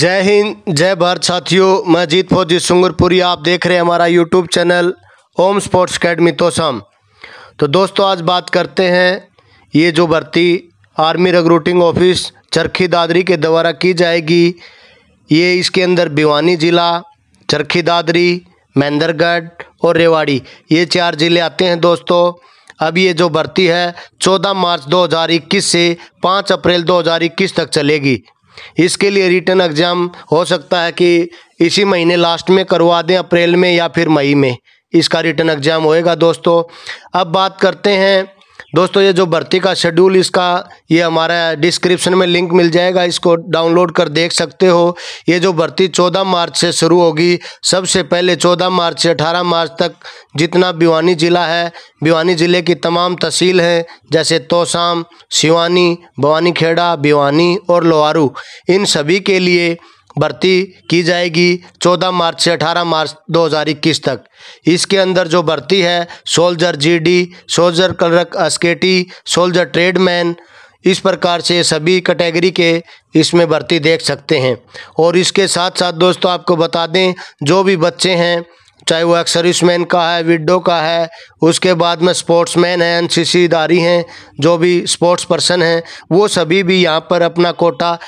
जय हिंद जय भारत साथियों मैं जीत फौजी सुंगरपुरी आप देख रहे हैं हमारा YouTube channel Om sports academy तोसम तो दोस्तों आज बात करते हैं ये जो भर्ती army recruiting office Charkhi Dadri के द्वारा की जाएगी ये इसके अंदर भिवानी ज़िला चरखी दादरी महेंद्रगढ़ और रेवाड़ी ये चार ज़िले आते हैं दोस्तों अब ये जो भर्ती है 14 मार्च 2021 से 5 अप्रैल 2021 तक चलेगी इसके लिए रिटर्न एग्ज़ाम हो सकता है कि इसी महीने लास्ट में करवा दें अप्रैल में या फिर मई में इसका रिटर्न एग्ज़ाम होएगा दोस्तों अब बात करते हैं दोस्तों ये जो भर्ती का शेड्यूल इसका ये हमारा डिस्क्रिप्शन में लिंक मिल जाएगा इसको डाउनलोड कर देख सकते हो ये जो भर्ती 14 मार्च से शुरू होगी सबसे पहले 14 मार्च से 18 मार्च तक जितना भिवानी ज़िला है भिवानी ज़िले की तमाम तहसील हैं जैसे तोसाम शिवानी भवानी खेड़ा भिवानी और लोहारू इन सभी के लिए भर्ती की जाएगी 14 मार्च से 18 मार्च 2021 तक इसके अंदर जो भर्ती है soldier GD, soldier clerk SKT soldier tradesman इस प्रकार से सभी कैटेगरी के इसमें भर्ती देख सकते हैं और इसके साथ साथ दोस्तों आपको बता दें जो भी बच्चे हैं चाहे वो एक्स सर्विसमैन का है विडो का है उसके बाद में स्पोर्ट्समैन है सी हैं जो भी स्पोर्ट्स पर्सन हैं वो सभी भी यहाँ पर अपना कोटा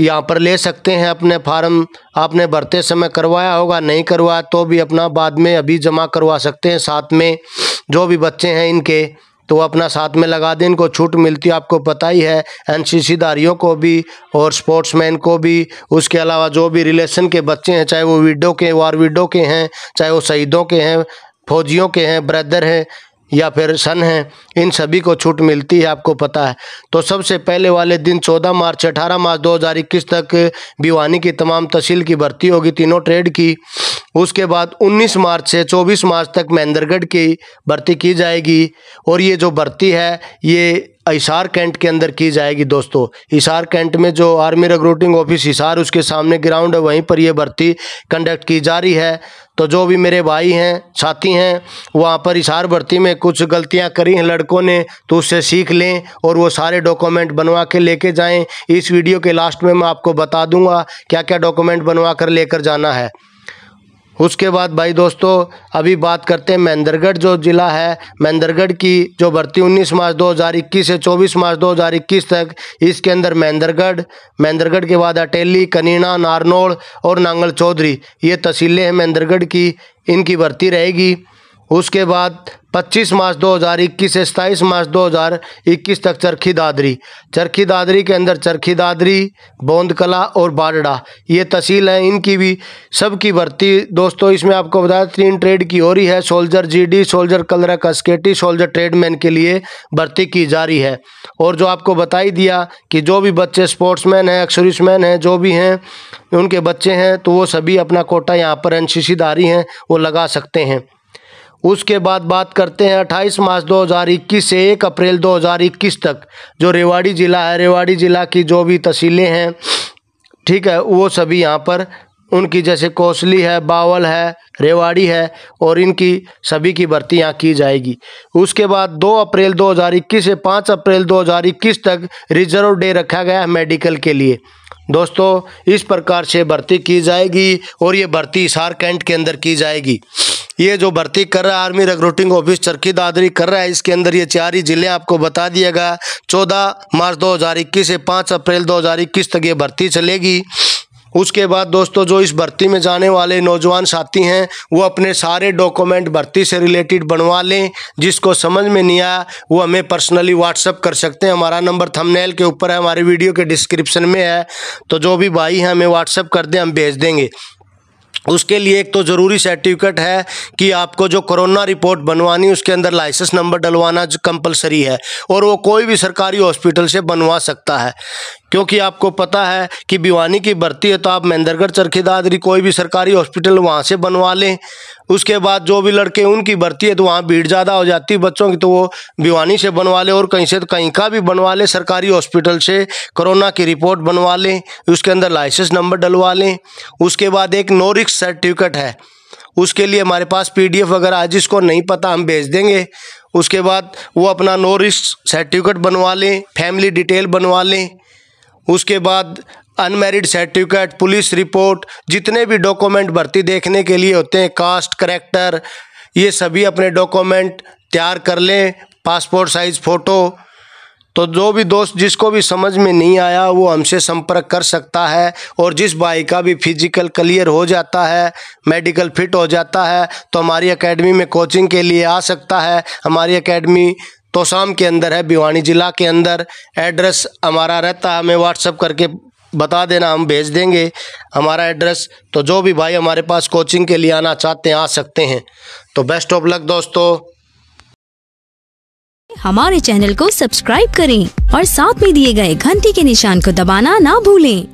यहाँ पर ले सकते हैं अपने फार्म आपने भरते समय करवाया होगा नहीं करवाया तो भी अपना बाद में अभी जमा करवा सकते हैं साथ में जो भी बच्चे हैं इनके तो अपना साथ में लगा दें इनको छूट मिलती आपको पता ही है एनसीसी धारियों को भी और स्पोर्ट्समैन को भी उसके अलावा जो भी रिलेशन के बच्चे हैं चाहे वो विडो के वार विडो के हैं चाहे वो शहीदों के हैं फौजियों के हैं ब्रदर हैं या फिर सन है इन सभी को छूट मिलती है आपको पता है तो सबसे पहले वाले दिन 14 मार्च 18 मार्च 2021 तक भिवानी की तमाम तहसील की भर्ती होगी तीनों ट्रेड की उसके बाद 19 मार्च से 24 मार्च तक महेंद्रगढ़ की भर्ती की जाएगी और ये जो भर्ती है ये इशार कैंट के अंदर की जाएगी दोस्तों इशार कैंट में जो आर्मी रिक्रूटिंग ऑफिस इशार उसके सामने ग्राउंड है वहीं पर यह भर्ती कंडक्ट की जा रही है तो जो भी मेरे भाई हैं साथी हैं वहाँ पर इशार भर्ती में कुछ गलतियाँ करी हैं लड़कों ने तो उससे सीख लें और वो सारे डॉक्यूमेंट बनवा के लेके जाएं इस वीडियो के लास्ट में मैं आपको बता दूंगा क्या क्या डॉक्यूमेंट बनवा कर लेकर जाना है उसके बाद भाई दोस्तों अभी बात करते हैं महेंद्रगढ़ जो ज़िला है महेंद्रगढ़ की जो भर्ती 19 मार्च 2021 से 24 मार्च 2021 तक इसके अंदर महेंद्रगढ़ महेंद्रगढ़ के बाद अटेली कनीना नारनौल और नांगल चौधरी ये तहसीलें हैं महेंद्रगढ़ की इनकी भर्ती रहेगी उसके बाद 25 मार्च 2021 से 27 मार्च 2021 तक चरखी दादरी चरखी दादरी के अंदर चरखी दादरी बोंदकला और बाडड़ा ये तहसील हैं इनकी भी सब की भर्ती दोस्तों इसमें आपको बताया तीन ट्रेड की हो रही है सोल्जर जीडी सोल्जर कलरा स्केटी सोल्जर ट्रेडमैन के लिए भर्ती की जा रही है और जो आपको बता ही दिया कि जो भी बच्चे मैन हैं एक्सरिसमैन हैं जो भी हैं उनके बच्चे हैं तो वो सभी अपना कोटा यहाँ पर एन सी हैं वो लगा सकते हैं उसके बाद बात करते हैं 28 मार्च 2021 से 1 अप्रैल 2021 तक जो रेवाड़ी ज़िला है रेवाड़ी ज़िला की जो भी तहसीलें हैं ठीक है वो सभी यहाँ पर उनकी जैसे कोसली है बावल है रेवाड़ी है और इनकी सभी की भर्ती यहाँ की जाएगी उसके बाद 2 अप्रैल 2021 से 5 अप्रैल 2021 तक रिजर्व डे रखा गया है मेडिकल के लिए दोस्तों इस प्रकार से भर्ती की जाएगी और ये भर्ती सार कैंट के अंदर की जाएगी ये जो भर्ती कर रहा है army recruiting office Charkhi Dadri कर रहा है इसके अंदर ये चार ही जिले आपको बता दिया गया चौदह मार्च 2021 से 5 अप्रैल 2021 तक ये भर्ती चलेगी उसके बाद दोस्तों जो इस भर्ती में जाने वाले नौजवान साथी हैं वो अपने सारे डॉक्यूमेंट भर्ती से रिलेटेड बनवा लें जिसको समझ में नहीं आया वो हमें पर्सनली व्हाट्सअप कर सकते हैं हमारा नंबर थंबनेल के ऊपर है हमारे वीडियो के डिस्क्रिप्शन में है तो जो भी भाई हैं हमें व्हाट्सअप कर दें हम भेज देंगे उसके लिए एक तो ज़रूरी सर्टिफिकेट है कि आपको जो कोरोना रिपोर्ट बनवानी उसके अंदर लाइसेंस नंबर डलवाना कंपलसरी है और वो कोई भी सरकारी हॉस्पिटल से बनवा सकता है क्योंकि आपको पता है कि भिवानी की भर्ती है तो आप महेंद्रगढ़ चरखी दादरी कोई भी सरकारी हॉस्पिटल वहाँ से बनवा लें उसके बाद जो भी लड़के उनकी भर्ती है तो वहाँ भीड़ ज़्यादा हो जाती है बच्चों की तो वो भिवानी से बनवा लें और कहीं से तो कहीं का भी बनवा लें सरकारी हॉस्पिटल से कोरोना की रिपोर्ट बनवा लें उसके अंदर लाइसेंस नंबर डलवा लें उसके बाद एक नो रिक्स सर्टिफिकेट है उसके लिए हमारे पास पीडीएफ वगैरह आज जिसको नहीं पता हम भेज देंगे उसके बाद वो अपना नो रिस्क सर्टिफिकेट बनवा लें फैमिली डिटेल बनवा लें उसके बाद अनमेरिड सर्टिफिकेट पुलिस रिपोर्ट जितने भी डॉक्यूमेंट भर्ती देखने के लिए होते हैं कास्ट करेक्टर ये सभी अपने डॉक्यूमेंट तैयार कर लें पासपोर्ट साइज़ फ़ोटो तो जो भी दोस्त जिसको भी समझ में नहीं आया वो हमसे संपर्क कर सकता है और जिस भाई का भी फिजिकल क्लियर हो जाता है मेडिकल फिट हो जाता है तो हमारी एकेडमी में कोचिंग के लिए आ सकता है हमारी एकेडमी तोसाम के अंदर है भिवानी ज़िला के अंदर एड्रेस हमारा रहता है हमें व्हाट्सअप करके बता देना हम भेज देंगे हमारा एड्रेस तो जो भी भाई हमारे पास कोचिंग के लिए आना चाहते हैं आ सकते हैं तो बेस्ट ऑफ लक दोस्तों हमारे चैनल को सब्सक्राइब करें और साथ में दिए गए घंटी के निशान को दबाना ना भूलें